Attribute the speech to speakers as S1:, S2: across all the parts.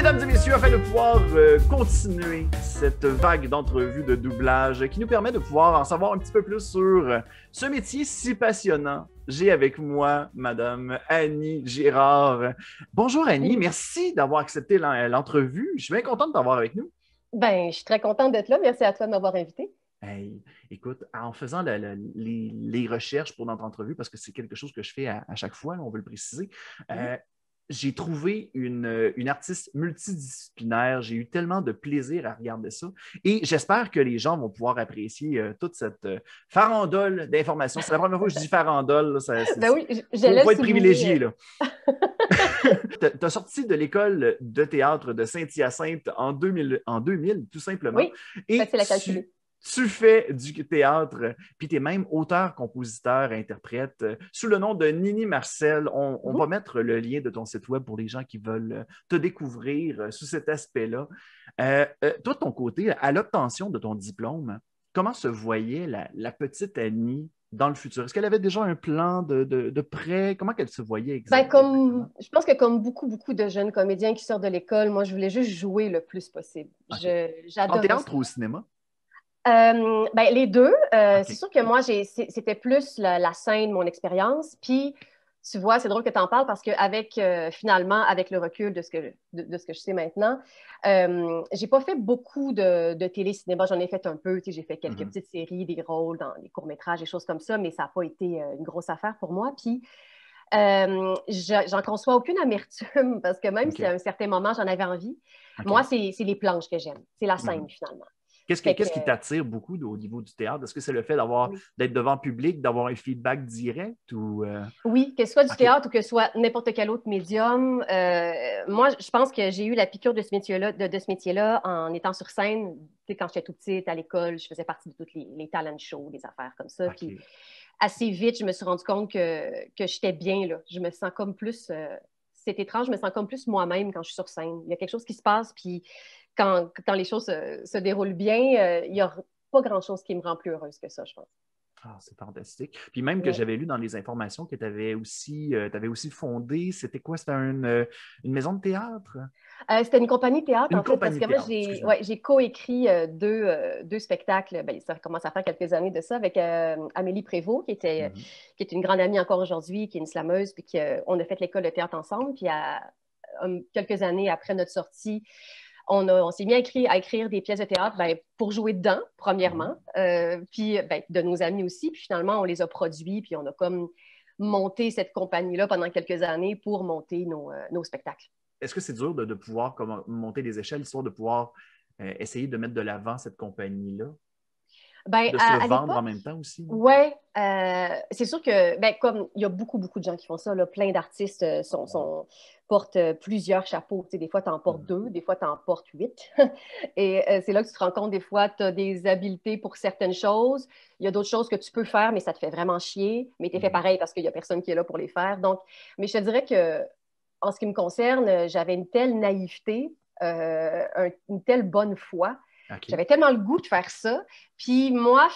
S1: Mesdames et messieurs, afin de pouvoir euh, continuer cette vague d'entrevues de doublage qui nous permet de pouvoir en savoir un petit peu plus sur ce métier si passionnant, j'ai avec moi Madame Annie Girard. Bonjour Annie, merci d'avoir accepté euh, l'entrevue. Je suis bien contente de t'avoir avec nous.
S2: Ben, je suis très contente d'être là. Merci à toi de m'avoir invitée.
S1: écoute, en faisant les, recherches pour notre entrevue, parce que c'est quelque chose que je fais à, chaque fois, on veut le préciser, euh, j'ai trouvé une, euh, une, artiste multidisciplinaire. J'ai eu tellement de plaisir à regarder ça. Et j'espère que les gens vont pouvoir apprécier euh, toute cette euh, farandole d'informations. C'est la première fois que je dis farandole. ben oui,
S2: je pas être privilégié.
S1: tu as sorti de l'école de théâtre de Saint-Hyacinthe en 2000, en 2000, tout simplement. Oui, et la la tu fais du théâtre, puis tu es même auteur, compositeur, interprète, sous le nom de Nini Marcel. On, va mettre le lien de ton site web pour les gens qui veulent euh, te découvrir euh, sous cet aspect-là. Euh, toi, de ton côté, à l'obtention de ton diplôme, comment se voyait la, petite Annie dans le futur? Est-ce qu'elle avait déjà un plan de, de, prêt? Comment qu'elle se voyait ben, exactement?
S2: comme, je pense que comme beaucoup, beaucoup de jeunes comédiens qui sortent de l'école, moi, je voulais juste jouer le plus possible. J'adore. En théâtre au cinéma? Euh, ben, les deux. Euh, c'est sûr que moi, c'était plus la, scène, mon expérience. Puis, tu vois, c'est drôle que tu en parles parce que avec, euh, finalement, avec le recul de ce que, de, ce que je sais maintenant, j'ai pas fait beaucoup de, télé-cinéma. J'en ai fait un peu. J'ai fait quelques mhm. petites séries, des rôles dans des courts-métrages, des choses comme ça, mais ça n'a pas été une grosse affaire pour moi. Puis, j'en conçois aucune amertume parce que même si à un certain moment j'en avais envie, moi, c'est les planches que j'aime. C'est la scène, mhm. finalement.
S1: Qu'est-ce, qui t'attire beaucoup au niveau du théâtre? Est-ce que c'est le fait d'avoir, d'être devant le public, d'avoir un feedback direct? Ou, euh?
S2: Oui, que ce soit du théâtre ou que ce soit n'importe quel autre médium. Euh, moi, je pense que j'ai eu la piqûre de ce métier-là, en étant sur scène. quand j'étais tout petite à l'école, je faisais partie de toutes les, talent shows, des affaires comme ça. Puis assez vite, je me suis rendu compte que, j'étais bien là. Je me sens comme plus... Euh, c'est étrange, je me sens comme plus moi-même quand je suis sur scène. Il y a quelque chose qui se passe, puis quand, les choses se, déroulent bien, il euh, n'y a pas grand-chose qui me rend plus heureuse que ça, je pense.
S1: Ah, c'est fantastique. Puis même que j'avais lu dans les informations que tu avais aussi, euh, aussi fondé, c'était quoi? C'était euh, une, maison de théâtre?
S2: c'était une compagnie de théâtre, en fait, parce que moi, j'ai ouais, coécrit deux, spectacles, ben, ça commence à faire quelques années de ça, avec Amélie Prévost, qui, était, mm-hmm. qui est une grande amie encore aujourd'hui, qui est une slameuse, puis on a fait l'école de théâtre ensemble, puis a quelques années après notre sortie, on, s'est mis à écrire, à écrire, des pièces de théâtre ben, pour jouer dedans, premièrement, mm-hmm. euh, puis ben, de nos amis aussi. Puis finalement, on les a produits, puis on a comme monté cette compagnie-là pendant quelques années pour monter nos, euh, spectacles.
S1: Est-ce que c'est dur de, pouvoir monter des échelles, histoire de pouvoir euh, essayer de mettre de l'avant cette compagnie-là?
S2: Ben, de vendre en
S1: même temps aussi. Oui,
S2: euh, c'est sûr que, ben, comme il y a beaucoup, beaucoup de gens qui font ça, là, plein d'artistes euh, sont, portent euh, plusieurs chapeaux. des fois, tu en portes deux, des fois, tu en portes huit. Et c'est là que tu te rends compte, des fois, tu as des habiletés pour certaines choses. Il y a d'autres choses que tu peux faire, mais ça te fait vraiment chier. Mais tu es fait mhm. pareil parce qu'il n'y a personne qui est là pour les faire. Donc, mais je te dirais que, en ce qui me concerne, j'avais une telle naïveté, une telle bonne foi j'avais tellement le goût de faire ça. Puis moi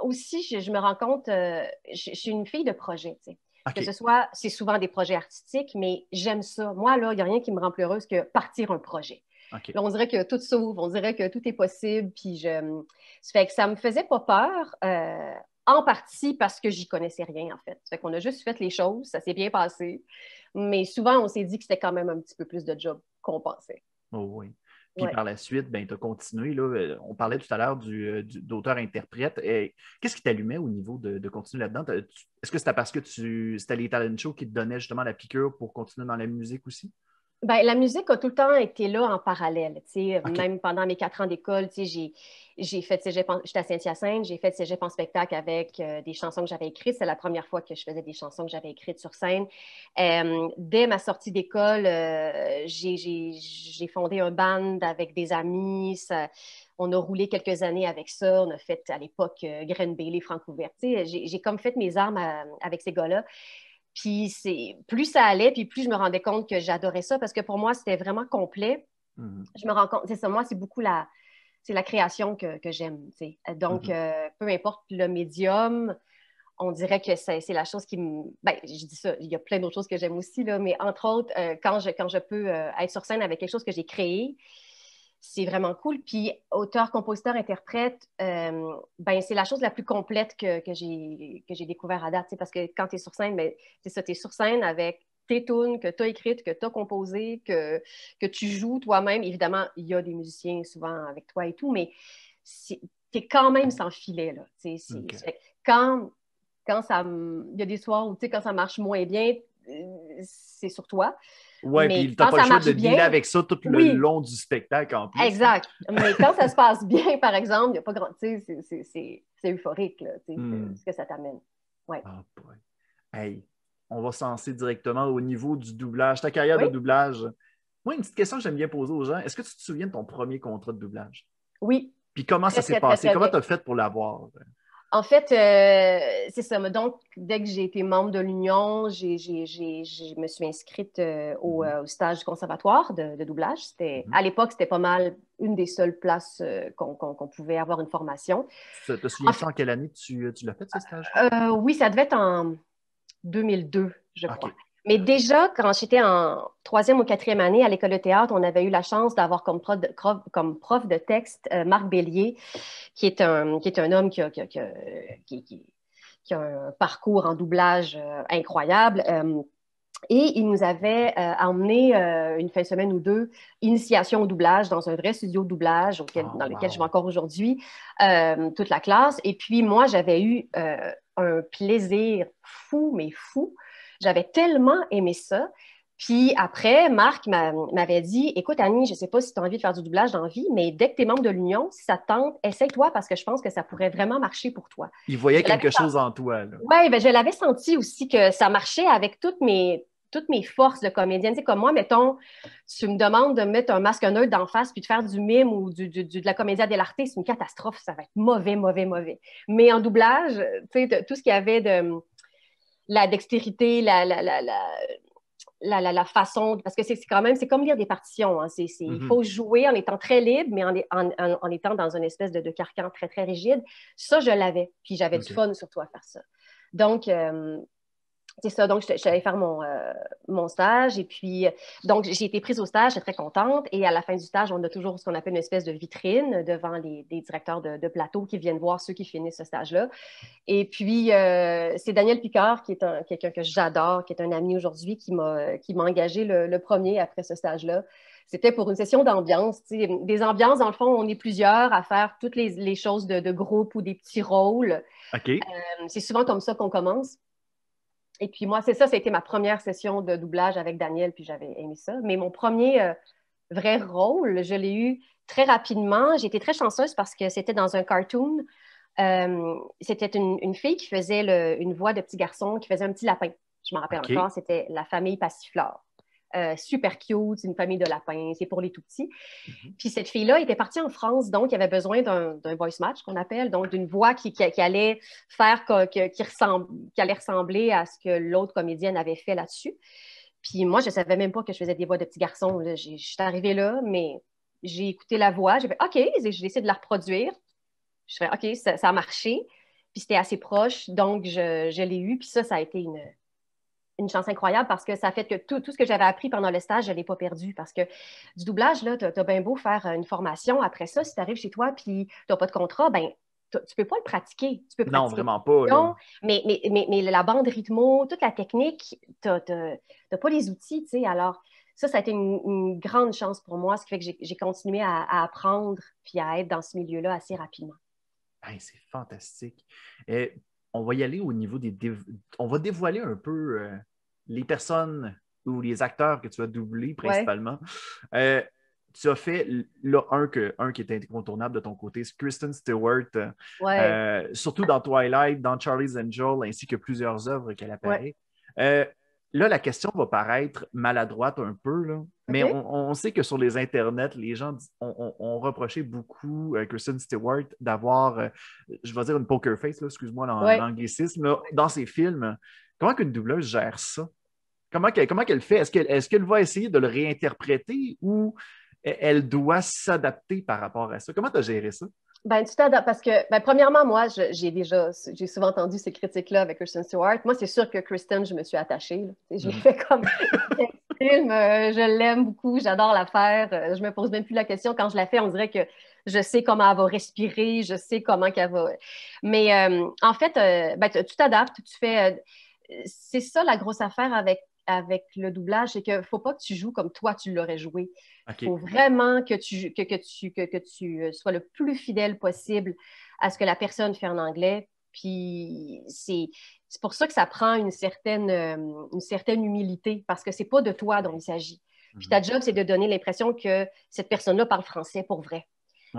S2: aussi, je, me rends compte, euh, je, suis une fille de projet. Que ce soit, c'est souvent des projets artistiques, mais j'aime ça. Moi, là, il n'y a rien qui me rend plus heureuse que partir un projet. on dirait que tout s'ouvre, on dirait que tout est possible. Puis je... Ça fait que ça me faisait pas peur. Euh, en partie parce que j'y connaissais rien, en fait. Ça qu'on a juste fait les choses, ça s'est bien passé. Mais souvent, on s'est dit que c'était quand même un petit peu plus de job qu'on pensait.
S1: Oh oui. Puis par la suite, ben, tu as continué. Là, euh, on parlait tout à l'heure euh, d'auteur-interprète. Qu'est-ce qui t'allumait au niveau de, continuer là-dedans? Est-ce que c'était parce que tu c'était les talent shows qui te donnaient justement la piqûre pour continuer dans la musique aussi?
S2: Ben, la musique a tout le temps été là en parallèle. sais, Même pendant mes quatre ans d'école, j'ai fait cégep j'étais à Saint-Hyacinthe, j'ai fait cégep en spectacle avec euh, des chansons que j'avais écrites. C'est la première fois que je faisais des chansons que j'avais écrites sur scène. Euh, dès ma sortie d'école, euh, j'ai fondé un band avec des amis. on a roulé quelques années avec ça. On a fait à l'époque Graine Bailey, tu sais, J'ai comme fait mes armes avec ces gars-là. Puis c'est plus ça allait, puis plus je me rendais compte que j'adorais ça parce que pour moi, c'était vraiment complet. Mm-hmm. Je me rends compte, c'est ça, moi, c'est beaucoup la, c'est la création que, j'aime. Donc, mm-hmm. euh, peu importe le médium, on dirait que c'est la chose qui me. Ben, je dis ça, il y a plein d'autres choses que j'aime aussi, là, mais entre autres, euh, quand, je, quand je peux euh, être sur scène avec quelque chose que j'ai créé, c'est vraiment cool. Puis auteur, compositeur, interprète, euh, ben, c'est la chose la plus complète que, j'ai découvert à date. Parce que quand tu es sur scène, ben, tu es sur scène avec tes tunes que tu as écrites, que tu as composées, que, que tu joues toi-même. Évidemment, il y a des musiciens souvent avec toi et tout, mais tu es quand même sans filet. Là, Quand, quand ça... Il y a des soirs où quand ça marche moins bien, euh, c'est sur toi.
S1: Oui, puis n'as pas le choix de bien, avec ça tout le long du spectacle en plus. Exact.
S2: Mais quand ça se passe bien, par exemple, il n'y a pas grand. Tu c'est euphorique, là, hmm. ce que ça t'amène. Oui. Ah,
S1: hey, on va s'en directement au niveau du doublage, ta carrière de doublage. Moi, une petite question que j'aime bien poser aux gens. Est-ce que tu te souviens de ton premier contrat de doublage? Oui. Puis comment ça s'est passé? comment tu as fait pour l'avoir?
S2: En fait, euh, c'est ça. Donc, dès que j'ai été membre de l'Union, je me suis inscrite euh, mhm. euh, au, stage du conservatoire de, doublage. C'était, mhm. à l'époque, c'était pas mal une des seules places qu'on, pouvait avoir une formation.
S1: Tu te souviens en, en quelle année tu, l'as fait, ce stage?
S2: oui, ça devait être en 2002, je crois. Mais déjà, quand j'étais en troisième ou quatrième année à l'école de théâtre, on avait eu la chance d'avoir comme prof de, texte euh, Marc Bélier, qui est un, homme qui a, un parcours en doublage euh, incroyable. Euh, et il nous avait emmené une fin de semaine ou deux, initiation au doublage, dans un vrai studio de doublage ah, dans lequel je vais encore aujourd'hui, toute la classe. Et puis moi, j'avais eu un plaisir fou, mais fou, j'avais tellement aimé ça. Puis après, Marc m'avait dit Écoute, Annie, je ne sais pas si tu as envie de faire du doublage dans vie, mais dès que tu es membre de l'Union, si ça tente, essaye-toi parce que je pense que ça pourrait vraiment marcher pour toi. Il voyait quelque chose en toi. Oui, ben, je l'avais senti aussi que ça marchait avec toutes mes, toutes mes forces de comédienne. sais comme moi, mettons, tu me demandes de mettre un masque neutre d'en face puis de faire du mime ou du, de la comédie à c'est une catastrophe. Ça va être mauvais, mauvais, mauvais. Mais en doublage, tu sais, tout ce qu'il y avait de la dextérité, la, la, la, façon, parce que c'est quand même, c'est comme lire des partitions. Hein. Il mm-hmm. faut jouer en étant très libre, mais en, en, en, étant dans une espèce de, carcan très, très rigide. Ça, je l'avais. Puis j'avais du fun surtout à faire ça. Donc, euh, c'est ça, donc je, faire mon, euh, mon stage et puis, donc j'ai été prise au stage, j'étais très contente et à la fin du stage, on a toujours ce qu'on appelle une espèce de vitrine devant les, directeurs de, plateau qui viennent voir ceux qui finissent ce stage-là. Et puis, euh, c'est Daniel Picard qui est quelqu'un que j'adore, qui est un ami aujourd'hui, qui m'a engagé le, premier après ce stage-là c'était pour une session d'ambiance. Des ambiances, dans le fond, on est plusieurs à faire toutes les, choses de, groupe ou des petits rôles. Ok. Euh, c'est souvent comme ça qu'on commence et puis moi, c'est ça, c'était ma première session de doublage avec Daniel, puis j'avais aimé ça. Mais mon premier euh, vrai rôle, je l'ai eu très rapidement. J'étais très chanceuse parce que c'était dans un cartoon. Euh, c'était une, fille qui faisait une voix de petit garçon, qui faisait un petit lapin. Je m'en rappelle encore, c'était la famille Passiflore. Euh, super cute, une famille de lapins, c'est pour les tout petits. Mm-hmm. Puis cette fille-là était partie en France, donc il avait besoin d'un voice match qu'on appelle, donc d'une voix qui, allait faire qui, ressemble, qui allait ressembler à ce que l'autre comédienne avait fait là-dessus. Puis moi, je ne savais même pas que je faisais des voix de petits garçons. Je suis arrivée là, mais j'ai écouté la voix, j'ai fait OK, j'ai essayé de la reproduire. Je fais OK, ça, a marché. Puis c'était assez proche, donc je, je l'ai eu. Puis ça, ça a été une, une chance incroyable parce que ça fait que tout, ce que j'avais appris pendant le stage, je ne l'ai pas perdu. Parce que du doublage, là, tu as, bien beau faire une formation. Après ça, si tu arrives chez toi puis tu n'as pas de contrat, ben tu peux pas le pratiquer. Tu peux non, vraiment pas. Non, mais, mais, mais, la bande rythmo, toute la technique, tu n'as pas les outils, tu sais. Alors, ça, ça a été une, grande chance pour moi, ce qui fait que j'ai continué à, apprendre puis à être dans ce milieu-là assez rapidement.
S1: c'est fantastique on va y aller au niveau des. On va dévoiler un peu euh, les personnes ou les acteurs que tu as doublés principalement. Euh, tu as fait là, un, que, un qui est incontournable de ton côté, c'est Kristen Stewart. Euh, surtout dans Twilight, dans Charlie's Angel, ainsi que plusieurs œuvres qu'elle apparaît. là, la question va paraître maladroite un peu, là, mais on, sait que sur les Internet, les gens ont, reproché beaucoup à euh, Kristen Stewart d'avoir, euh, je vais dire une poker face, excuse-moi l'anglicisme, dans ses films. Comment qu'une doubleuse gère ça? Comment qu'elle comment fait? Est-ce qu'elle va essayer de le réinterpréter ou e-, elle doit s'adapter par rapport à ça? Comment tu as géré ça?
S2: Ben, tu t'adaptes parce que, ben, premièrement, moi, j'ai déjà, j'ai souvent entendu ces critiques-là avec Kristen Stewart. Moi, c'est sûr que Kristen, je me suis attachée. Je l'ai mm. fait comme film, euh, je l'aime beaucoup, j'adore la faire. Euh, je me pose même plus la question quand je la fais. On dirait que je sais comment elle va respirer, je sais comment qu'elle va. Mais euh, en fait, ben, tu t'adaptes, tu fais. c'est ça la grosse affaire avec avec le doublage, c'est qu'il ne faut pas que tu joues comme toi tu l'aurais joué.
S1: Il faut vraiment
S2: que tu, que, tu, que, tu sois le plus fidèle possible à ce que la personne fait en anglais, puis c'est pour ça que ça prend une certaine, euh, une certaine humilité, parce que c'est pas de toi dont il s'agit. Puis ta mhm. job, c'est de donner l'impression que cette personne-là parle français pour vrai.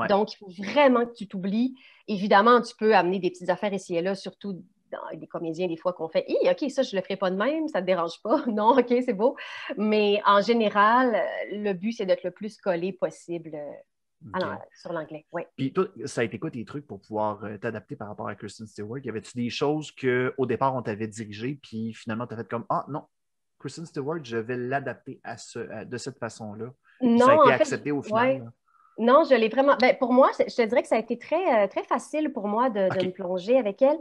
S2: Donc, il faut vraiment que tu t'oublies. Évidemment, tu peux amener des petites affaires ici et là, surtout dans des comédiens, des fois, qu'on fait Hé, OK, ça, je le ferai pas de même, ça te dérange pas. non, OK, c'est beau. Mais en général, le but, c'est d'être le plus collé possible euh, ah sur l'anglais, oui.
S1: Puis toi, ça a été quoi tes trucs pour pouvoir euh, t'adapter par rapport à Kristen Stewart? Y avait-tu des choses qu'au départ on t'avait dirigé, puis finalement t'as fait comme Ah non, Kristen Stewart, je vais l'adapter à ce, de cette façon-là? Non, ça a été accepté au final? Hein?
S2: Non, je l'ai vraiment. Ben, pour moi, je te dirais que ça a été très, euh, très facile pour moi de, me plonger avec elle.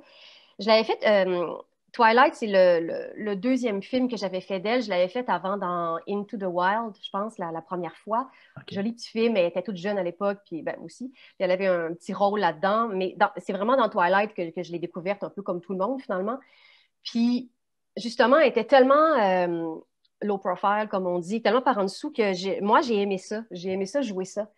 S2: Je l'avais fait. Euh, Twilight, c'est le, deuxième film que j'avais fait d'elle. Je l'avais fait avant dans Into the Wild, je pense, la, première fois. Joli petit film, elle était toute jeune à l'époque, puis ben, aussi. elle avait un petit rôle là-dedans. Mais c'est vraiment dans Twilight que, je l'ai découverte, un peu comme tout le monde, finalement. Puis, justement, elle était tellement euh, low profile, comme on dit, tellement par en dessous que moi, j'ai aimé ça. J'ai aimé ça, jouer ça.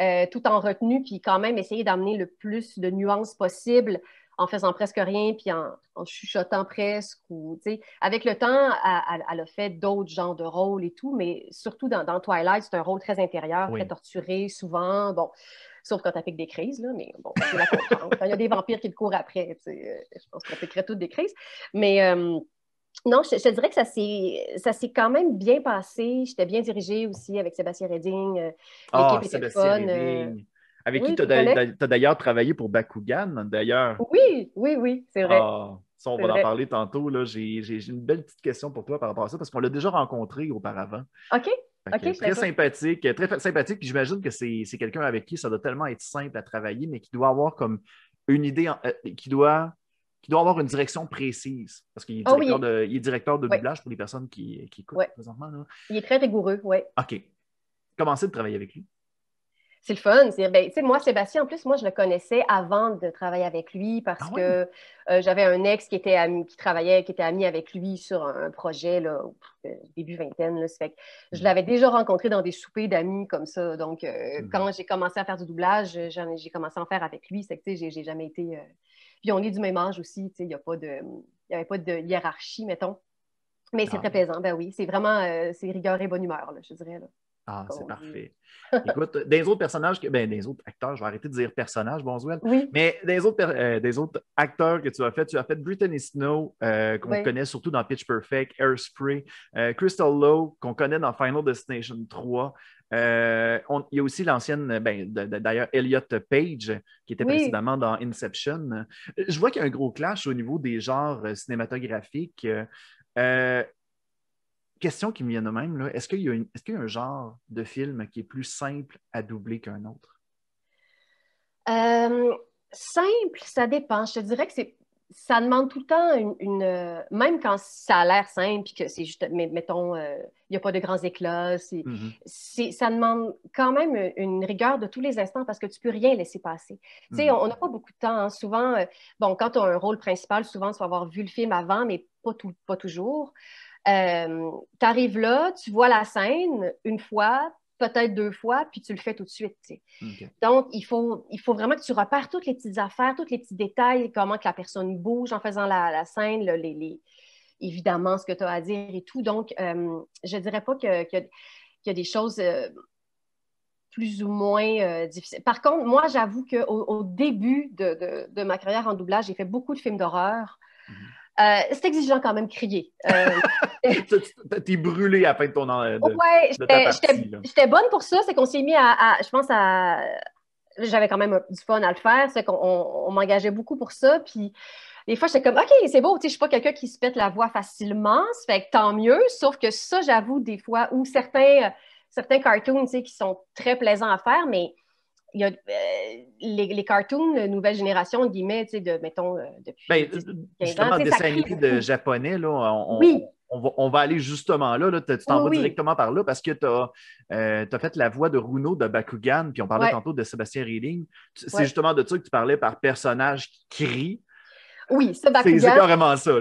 S2: Euh, tout en retenue, puis quand même essayer d'amener le plus de nuances possible, en faisant presque rien, puis en, chuchotant presque. Ou, avec le temps, elle, a fait d'autres genres de rôles et tout, mais surtout dans, Twilight, c'est un rôle très intérieur, très torturé, souvent. Bon, sauf quand elle pique des crises, là, mais bon, il y a des vampires qui le courent après, euh, je pense qu'on piquerait toutes des crises. Mais euh, non, je, dirais que ça s'est quand même bien passé. J'étais bien dirigée aussi avec Sébastien Redding. Euh, l'équipe ah,
S1: avec qui tu as d'ailleurs travaillé pour Bakugan, d'ailleurs.
S2: Oui, oui, oui, c'est vrai. Ah,
S1: ça, on va en parler tantôt. J'ai une belle petite question pour toi par rapport à ça, parce qu'on l'a déjà rencontré auparavant.
S2: OK. très ben,
S1: sympathique, très sympathique. j'imagine que c'est quelqu'un avec qui ça doit tellement être simple à travailler, mais qui doit avoir comme une idée, euh, qui, doit, qui doit avoir une direction précise. Parce qu'il est, ah directeur de doublage pour les personnes qui, qui écoutent présentement. Là.
S2: Il est très rigoureux, oui.
S1: OK. Commencez de travailler avec lui
S2: c'est le fun. Ben, moi, Sébastien, en plus, moi, je le connaissais avant de travailler avec lui parce ah que euh, j'avais un ex qui, était qui travaillait, qui était ami avec lui sur un, projet, là, début vingtaine. Là, fait je mmh. l'avais déjà rencontré dans des soupers d'amis comme ça. Donc, euh, mmh quand j'ai commencé à faire du doublage, euh, j'ai commencé à en faire avec lui. C'est que, j'ai jamais été. Puis, on est du même âge aussi. Il n'y a pas de. Il n'y avait pas de hiérarchie, mettons. Mais c'est ah très plaisant, ben oui. C'est vraiment, c'est rigueur et bonne humeur, je dirais.
S1: Ah, c'est parfait. Écoute, des autres personnages, que, ben, des autres acteurs, je vais arrêter de dire personnages, bon Mais des autres, euh, des autres acteurs que tu as fait, tu as fait Brittany Snow, euh, qu'on connaît surtout dans Pitch Perfect, Airspray, euh, Crystal Lowe, qu'on connaît dans Final Destination 3. il y a aussi l'ancienne, ben, d'ailleurs, Elliot Page, qui était précédemment dans Inception. Je vois qu'il y a un gros clash au niveau des genres cinématographiques question qui me vient de même, est-ce qu'il y, est y, a un genre de film qui est plus simple à doubler qu'un autre?
S2: Euh, simple, ça dépend. Je te dirais que c'est ça demande tout le temps une, euh, même quand ça a l'air simple que c'est juste mettons euh, il n'y a pas de grands éclats mm-hmm. ça demande quand même une rigueur de tous les instants parce que tu peux rien laisser passer tu sais mm-hmm. on n'a pas beaucoup de temps hein. souvent bon quand tu as un rôle principal souvent tu vas avoir vu le film avant mais pas pas toujours euh, tu arrives là, tu vois la scène une fois, peut-être deux fois, puis tu le fais tout de suite. Donc, il faut, il faut vraiment que tu repères toutes les petites affaires, tous les petits détails, comment que la personne bouge en faisant la, scène, les, évidemment ce que tu as à dire et tout. Donc, euh, je ne dirais pas qu'il que, y a des choses euh, plus ou moins difficiles. Par contre, moi, j'avoue qu'au au début de, ma carrière en doublage, j'ai fait beaucoup de films d'horreur. Mhm. Euh, c'est exigeant quand même crier. Euh...
S1: T'es brûlé à peine de ton an. Euh, oui, j'étais
S2: bonne pour ça. C'est qu'on s'est mis à, je pense, à. J'avais quand même euh, du fun à le faire. C'est qu'on on, m'engageait beaucoup pour ça. Puis des fois, j'étais comme, OK, c'est beau. Je suis pas quelqu'un qui se pète la voix facilement. c'est fait tant mieux. Sauf que ça, j'avoue, des fois, ou certains, certains cartoons qui sont très plaisants à faire, mais il euh, les, cartoons nouvelle génération, de sais de, mettons, euh, depuis.
S1: Ben, justement, des de japonais, là, on, va, aller justement là, là tu t'en oh vas directement par là parce que tu as, euh, fait la voix de Runo de Bakugan, puis on parlait tantôt de Sébastien Reading. C'est justement de ça que tu parlais par personnage qui crie.
S2: Oui, C'est carrément ça,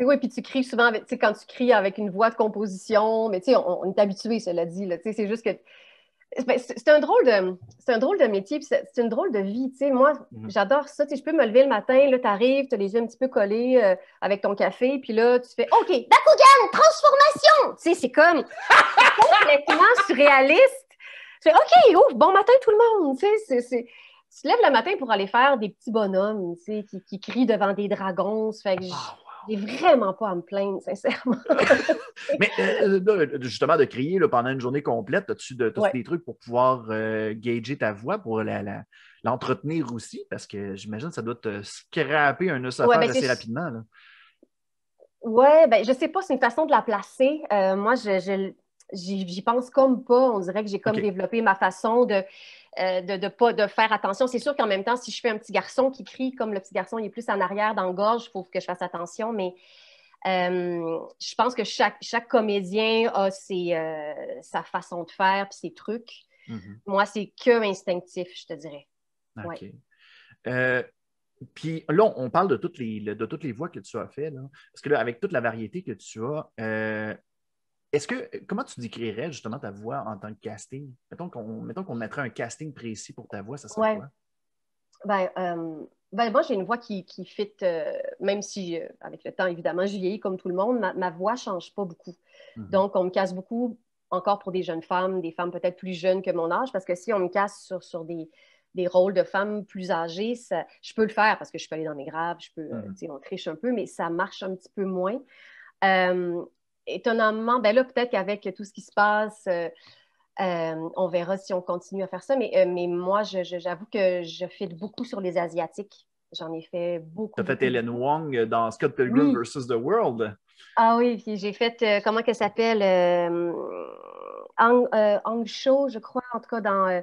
S2: Oui, puis tu cries souvent, avec, quand tu cries avec une voix de composition, mais tu sais, on, est habitué, cela dit, là, c'est juste que ben, c'est un drôle de c'est un drôle de métier c'est une drôle de vie tu sais moi mm. j'adore ça tu je peux me lever le matin là tu as les yeux un petit peu collés euh, avec ton café puis là tu fais ok Bakugan transformation c'est comme complètement surréaliste tu fais ok ouf bon matin tout le monde tu sais tu te lèves le matin pour aller faire des petits bonhommes tu sais qui, crient devant des dragons fait que n'ai vraiment pas à me plaindre, sincèrement.
S1: Mais euh, euh, justement, de crier pendant une journée complète, as-tu de, tous les trucs pour pouvoir euh, gager ta voix, pour l'entretenir aussi? Parce que j'imagine que ça doit te scraper un oeuf ben, assez rapidement.
S2: Oui, ben, je sais pas, c'est une façon de la placer. moi, je, j'y pense comme pas. On dirait que j'ai comme développé ma façon euh, de, pas, de faire attention. C'est sûr qu'en même temps, si je fais un petit garçon qui crie, comme le petit garçon, il est plus en arrière dans le gorge, il faut que je fasse attention, mais euh, je pense que chaque, comédien a euh, sa façon de faire et ses trucs. Mm-hmm. Moi, c'est que instinctif, je te dirais.
S1: OK. Puis là, on parle de toutes, les, de toutes les voix que tu as faites. Parce que là, avec toute la variété que tu as, est-ce que comment tu décrirais justement ta voix en tant que casting? Mettons qu'on mettons qu'on mettrait un casting précis pour ta voix, ça serait quoi?
S2: Ben, euh, ben, moi j'ai une voix qui, fit, euh, même si euh, avec le temps évidemment je vieillis comme tout le monde, ma, voix voix change pas beaucoup. Mhm. Donc on me casse beaucoup encore pour des jeunes femmes, des femmes peut-être plus jeunes que mon âge, parce que si on me casse sur, sur des, rôles de femmes plus âgées, je peux le faire parce que je peux aller dans mes graves, je peux, mhm. on triche un peu, mais ça marche un petit peu moins étonnamment, ben là, peut-être qu'avec tout ce qui se passe, euh, euh, on verra si on continue à faire ça. Mais, euh, mais moi, j'avoue que je fais beaucoup sur les Asiatiques. J'en ai fait beaucoup. Tu as fait Hélène
S1: Wong dans Scott Pilgrim vs. The World.
S2: Ah oui, puis j'ai fait, comment qu'elle s'appelle Ang, Ang Cho, je crois, en tout cas dans,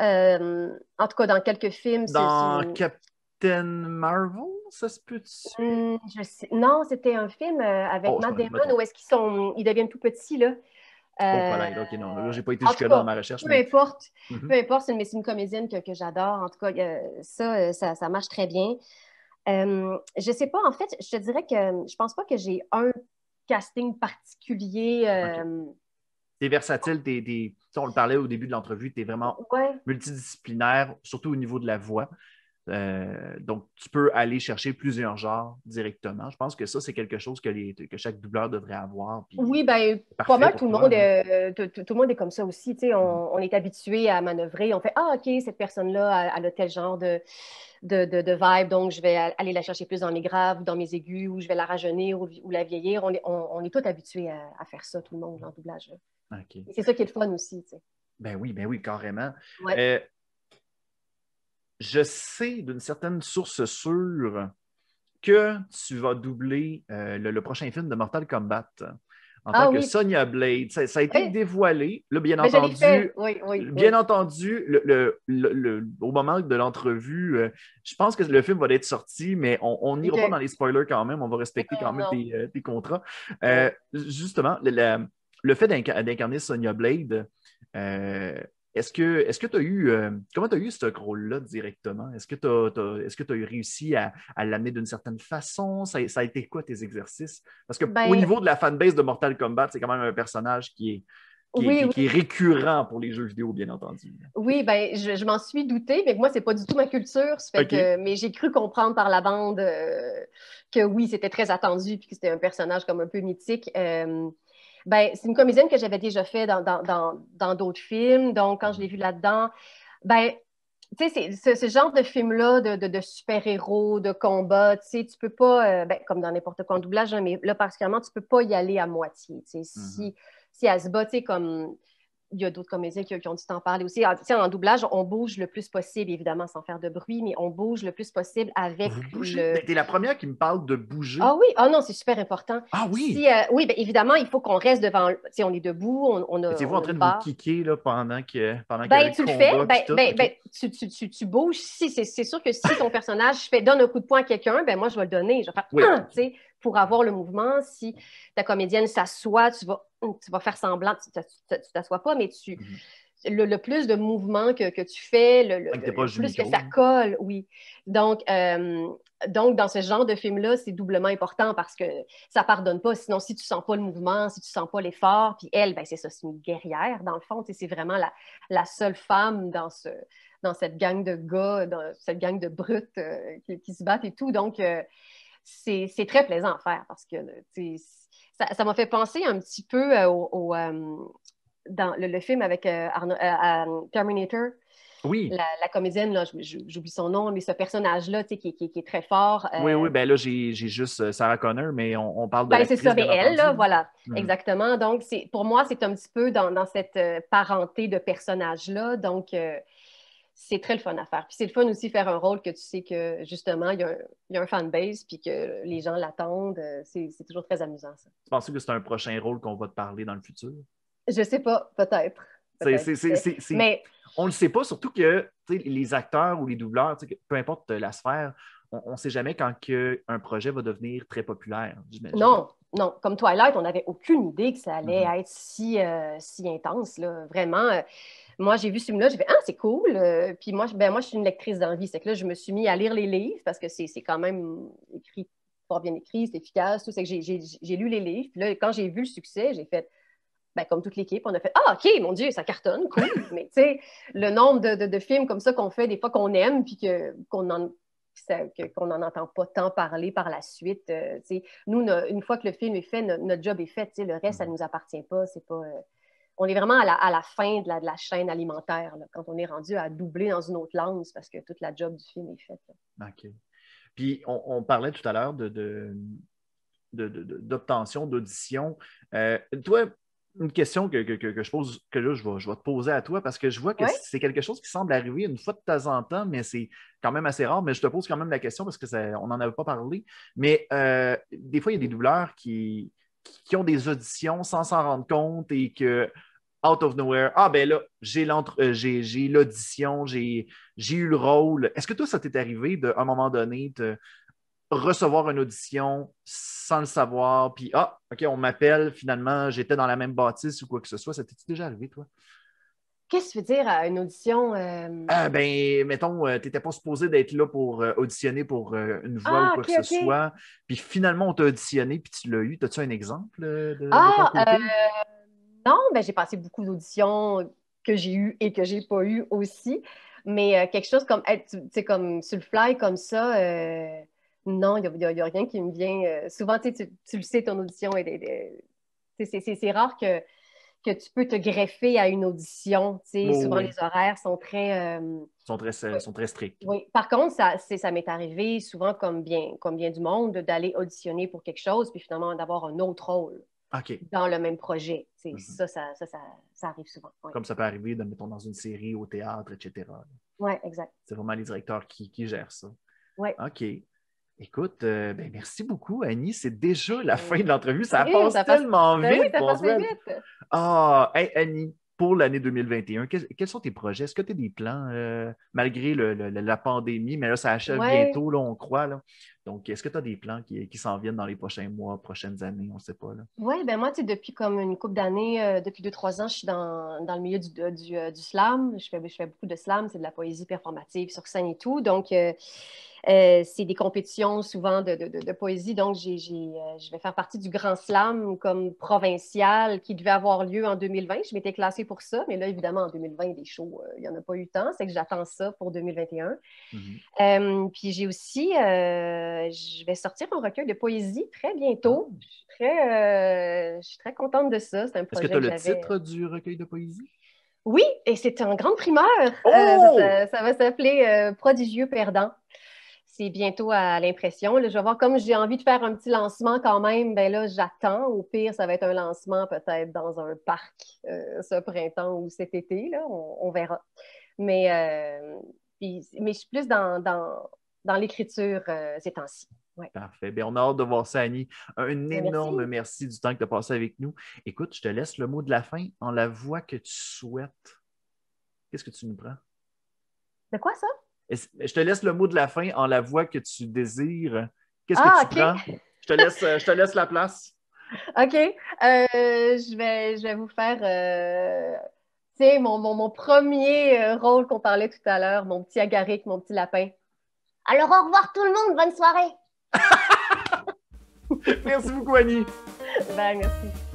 S2: en tout cas dans quelques films. Dans
S1: Captain Marvel ça se peut
S2: hum, Non, c'était un film euh, avec oh, Matt Damon où est-ce qu'ils sont... Ils deviennent tout petits, là. Euh,
S1: non, j'ai pas été jusqu'à là dans ma recherche. Peu importe,
S2: mhm. peu importe, c'est une, comédienne que, j'adore. En tout cas, euh, ça, ça, marche très bien. Euh, je sais pas, en fait, je te dirais que hum, je pense pas que j'ai un casting particulier. Tu
S1: T'es versatile, on le parlait au début de l'entrevue, tu es vraiment multidisciplinaire, surtout au niveau de la voix. Euh, donc, tu peux aller chercher plusieurs genres directement. Je pense que ça, c'est quelque chose que, que chaque doubleur devrait avoir. oui,
S2: ben, pas mal tout le, monde, euh, tout, le monde est comme ça aussi. On, mm-hmm. on, est habitué à manœuvrer. On fait Ah, OK, cette personne-là, elle a tel genre de, de, de, vibe, donc je vais aller la chercher plus dans mes graves, ou dans mes aigus, ou je vais la rajeunir ou, la vieillir. On est, on, tous habitués à, faire ça, tout le monde, en doublage. C'est ça qui est le fun aussi.
S1: Ben oui, ben oui, carrément. Euh, je sais d'une certaine source sûre que tu vas doubler euh, le, prochain film de Mortal Kombat euh, en ah tant que Sonia Blade. Ça, a été dévoilé. bien entendu,
S2: oui, bien
S1: entendu au moment de l'entrevue, euh, je pense que le film va être sorti, mais on n'ira pas dans les spoilers quand même. On va respecter quand même tes, contrats. justement, le fait d'incarner Sonia Blade, est-ce que est tu as eu euh, comment tu as eu ce rôle-là directement? Est-ce que tu as, est eu réussi à, l'amener d'une certaine façon? Ça, a été quoi tes exercices? Parce que au ben niveau de la fanbase de Mortal Kombat, c'est quand même un personnage qui est, récurrent pour les jeux vidéo, bien entendu.
S2: Oui, ben, je, m'en suis douté mais moi, ce n'est pas du tout ma culture. mais j'ai cru comprendre par la bande euh, que oui, c'était très attendu puis que c'était un personnage comme un peu mythique. Euh, ben, c'est une comédienne que j'avais déjà fait dans d'autres films. Donc, quand je mm-hmm. l'ai vue là-dedans, ben, tu ce, genre de film-là, de, super-héros, de combat, tu sais, tu peux pas, euh, ben, comme dans n'importe quoi doublage, hein, mais là, particulièrement, tu peux pas y aller à moitié. si, mm-hmm. si elle se bat, tu comme il y a d'autres comédiens qui, ont dû t'en parler aussi. Ah, en, doublage, on bouge le plus possible, évidemment, sans faire de bruit, mais on bouge le plus possible avec. Bouger.
S1: T'es la première qui me parle de bouger. Ah oui,
S2: ah non, c'est super important. Ah oui. Si, euh, oui, ben, évidemment, il faut qu'on reste devant. Si on est debout, on, on a. C'est vous en train de vous
S1: kicker là, pendant que. Pendant ben, tu le, fais. Ben, ben,
S2: tu, tu, tu, bouges. Si, c'est sûr que si ton personnage fait, donne un coup de poing à quelqu'un, ben moi, je vais le donner. Je vais faire. Hein, pour avoir le mouvement. Si ta comédienne s'assoit, tu vas, hum, tu vas faire semblant, tu t'assois pas, mais tu. Mm-hmm. Le, plus de mouvement que, tu fais, le, plus que ça colle, oui. Donc, euh, donc dans ce genre de film-là, c'est doublement important parce que ça pardonne pas. Sinon, si tu sens pas le mouvement, si tu sens pas l'effort, puis elle, ben, c'est ça, c'est une guerrière, dans le fond. C'est vraiment la, seule femme dans, ce, dans cette gang de gars, dans cette gang de brutes euh, qui, se battent et tout. Donc, euh, c'est très plaisant à faire parce que ça m'a fait penser un petit peu euh, au, euh, dans le, film avec euh, Terminator.
S1: Oui. La,
S2: comédienne, là, j'oublie son nom, mais ce personnage-là, qui, qui, qui, est très fort. Oui, oui,
S1: ben là, j'ai juste Sarah Connor, mais on, parle de. Ben, c'est ça, mais elle,
S2: voilà, exactement. Donc, pour moi, c'est un petit peu dans, dans cette parenté de personnages-là. Donc, c'est très le fun à faire. Puis c'est le fun aussi faire un rôle que tu sais que justement, il y a un, il y a fanbase puis que les gens l'attendent. Euh, c'est, toujours très amusant ça.
S1: Tu penses que c'est un prochain rôle qu'on va te parler dans le futur?
S2: Je sais pas, peut-être.
S1: Mais... On le sait pas, surtout que les acteurs ou les doubleurs, peu importe la sphère, on ne sait jamais quand que un projet va devenir très populaire. Non,
S2: non, comme Twilight, on n'avait aucune idée que ça allait mhm. être si, euh, si intense, là, vraiment. Euh, moi, j'ai vu ce film-là, j'ai fait Ah, c'est cool! Euh, puis moi, ben, moi, je suis une lectrice d'envie. C'est que là, je me suis mis à lire les livres parce que c'est quand même écrit, fort bien écrit, c'est efficace, tout. C'est que j'ai lu les livres. Puis là, quand j'ai vu le succès, j'ai fait ben, comme toute l'équipe, on a fait Ah, OK, mon Dieu, ça cartonne, cool! Mais tu sais, le nombre de, films comme ça qu'on fait, des fois qu'on aime, puis qu'on en qu'on n'en entend pas tant parler par la suite. Euh, nous, une fois que le film est fait, notre job est fait. Le reste, ça ne mm-hmm. nous appartient pas. C'est pas euh, on est vraiment à la, fin de la, de la, chaîne alimentaire quand on est rendu à doubler dans une autre langue, parce que toute la job du film est faite.
S1: OK. Puis on, parlait tout à l'heure de, d'obtention, d'audition. Euh, toi, une question que, je pose, que là, je vais, je vais, te poser à toi, parce que je vois que c'est quelque chose qui semble arriver une fois de temps en temps, mais c'est quand même assez rare. Mais je te pose quand même la question parce qu'on n'en avait pas parlé. Mais euh, des fois, il y a des douleurs qui, ont des auditions sans s'en rendre compte et que out of nowhere, ah ben là, j'ai euh, l'audition, j'ai eu le rôle. Est-ce que toi, ça t'est arrivé de, un moment donné, recevoir une audition sans le savoir, puis ah, OK, on m'appelle, finalement, j'étais dans la même bâtisse ou quoi que ce soit. Ça t'es-tu déjà arrivé, toi?
S2: Qu'est-ce que tu veux dire à une audition? Euh?
S1: Ah, ben, mettons, euh, tu n'étais pas supposé d'être là pour euh, auditionner pour une voix ou ah, quoi que ce soit. Puis finalement, on t'a auditionné, puis tu l'as eu. As-tu un exemple ah,
S2: non, ben, j'ai passé beaucoup d'auditions que j'ai eues et que j'ai pas eues aussi. Mais quelque chose comme, tu sais, comme sur le fly, comme ça, non, il n'y a, rien qui me vient. Euh, souvent, tu, le sais, ton audition est. c'est rare que, tu peux te greffer à une audition. souvent, les horaires sont très. Euh,
S1: sont très, stricts.
S2: Par contre, ça, m'est arrivé souvent, comme bien, du monde, d'aller auditionner pour quelque chose, puis finalement d'avoir un autre rôle. dans le même projet. Mm-hmm. ça, ça, arrive souvent. Comme ça
S1: peut arriver, de, mettons, dans une série, au théâtre, etc. Oui, exact. C'est vraiment les directeurs qui, qui gèrent ça. Oui. OK. Écoute, euh, ben, merci beaucoup, Annie. C'est déjà la ben, fin de l'entrevue. Ça, passe, tellement ben vite. ça passe vite. Ah, Annie, pour l'année 2021, quels sont tes projets? Est-ce que tu as des plans, euh, malgré la pandémie, mais là, ça achève bientôt, là, on croit. Là. Donc, est-ce que tu as des plans qui, s'en viennent dans les prochains mois, prochaines années? On ne sait pas.
S2: Oui, ben moi, depuis comme une couple d'années, euh, depuis deux, trois ans, je suis dans, le milieu euh, euh, du, slam. Je fais, je fais, beaucoup de slam, c'est de la poésie performative sur scène et tout. Donc, c'est des compétitions souvent de, poésie. Donc, je vais faire partie du Grand Slam comme provincial qui devait avoir lieu en 2020. Je m'étais classée pour ça, mais là, évidemment, en 2020, il des shows, il n'y en a pas eu tant. C'est que j'attends ça pour 2021. Mm-hmm. puis j'ai aussi euh, je vais sortir mon recueil de poésie très ah. bientôt. Euh, je suis très, contente de ça. C'est un projet ce que tu as le titre
S1: du recueil de poésie?
S2: Oui, et c'est en grande primeur. Euh, oh! ça, va s'appeler Prodigieux perdant. C'est bientôt à l'impression. je vais voir, comme j'ai envie de faire un petit lancement quand même, ben là, j'attends. Au pire, ça va être un lancement peut-être dans un parc ce printemps ou cet été. Là, on, verra. Mais, mais je suis plus dans dans l'écriture c'est euh, ces temps-ci.
S1: Parfait. Bernard on a hâte de voir ça, Annie. Un ben, énorme merci. du temps que tu as passé avec nous. Écoute, je te laisse le mot de la fin en la voix que tu souhaites. Qu'est-ce que tu nous prends? De quoi ça? Ben, je te laisse le mot de la fin en la voix que tu désires. Qu'est-ce que ah, tu prends? Je te, laisse, euh, je te laisse la place.
S2: OK. Euh, je, vais, je vais vous faire. mon, mon, mon, premier rôle qu'on parlait tout à l'heure, mon petit agaric, mon petit lapin. Alors au revoir tout le monde, bonne soirée.
S1: merci beaucoup Annie. Bah, merci.